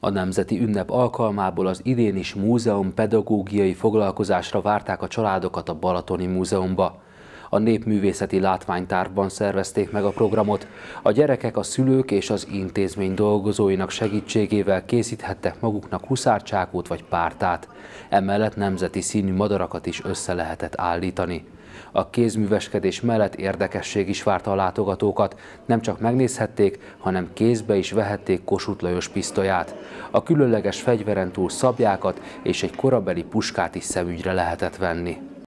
A nemzeti ünnep alkalmából az idén is múzeum pedagógiai foglalkozásra várták a családokat a Balatoni Múzeumba. A Népművészeti Látványtárban szervezték meg a programot. A gyerekek a szülők és az intézmény dolgozóinak segítségével készíthettek maguknak huszárcsákót vagy pártát. Emellett nemzeti színű madarakat is össze lehetett állítani. A kézműveskedés mellett érdekesség is várta a látogatókat. Nem csak megnézhették, hanem kézbe is vehették Kossuth Lajos pisztolyát. A különleges fegyveren túl szabjákat és egy korabeli puskát is szemügyre lehetett venni.